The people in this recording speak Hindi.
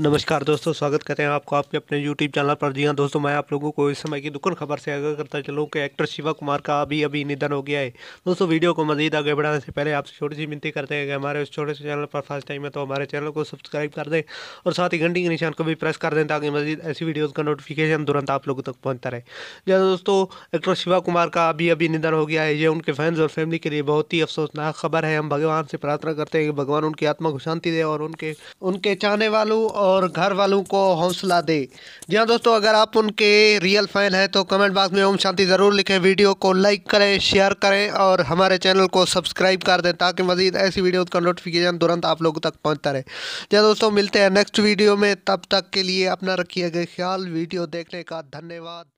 नमस्कार दोस्तों स्वागत करते हैं आपको आपके अपने YouTube चैनल पर जी हाँ दोस्तों मैं आप लोगों को इस समय की दुखन खबर से आगाह करता चलूँ कि एक्टर शिवा कुमार का अभी अभी निधन हो गया है दोस्तों वीडियो को मजीद आगे बढ़ाने से पहले आपसे छोटी सी विनती करते हैं कि हमारे उस छोटे से चैनल पर फर्स्ट टाइम है तो हमारे चैनल को सब्सक्राइब कर दें और साथ ही घंटी के निशान को भी प्रेस कर दें ताकि मजीद ऐसी वीडियोज़ का नोटिफिकेशन तुरंत आप लोगों तक पहुँचता रहे जैसे हाँ दोस्तों एक्टर शिवा कुमार का अभी अभी निधन हो गया है ये उनके फैंस और फैमिली के लिए बहुत ही अफसोसनाक खबर है हम भगवान से प्रार्थना करते हैं कि भगवान उनकी आत्मा को शांति दे और उनके उनके चाहने वालों और घर वालों को हौसला दे जी हाँ दोस्तों अगर आप उनके रियल फ़ैन हैं तो कमेंट बॉक्स में ओम शांति ज़रूर लिखें वीडियो को लाइक करें शेयर करें और हमारे चैनल को सब्सक्राइब कर दें ताकि मज़ीद ऐसी वीडियो का नोटिफिकेशन तुरंत आप लोगों तक पहुँचता रहे जी हाँ दोस्तों मिलते हैं नेक्स्ट वीडियो में तब तक के लिए अपना रखिएगा ख्याल वीडियो देखने का धन्यवाद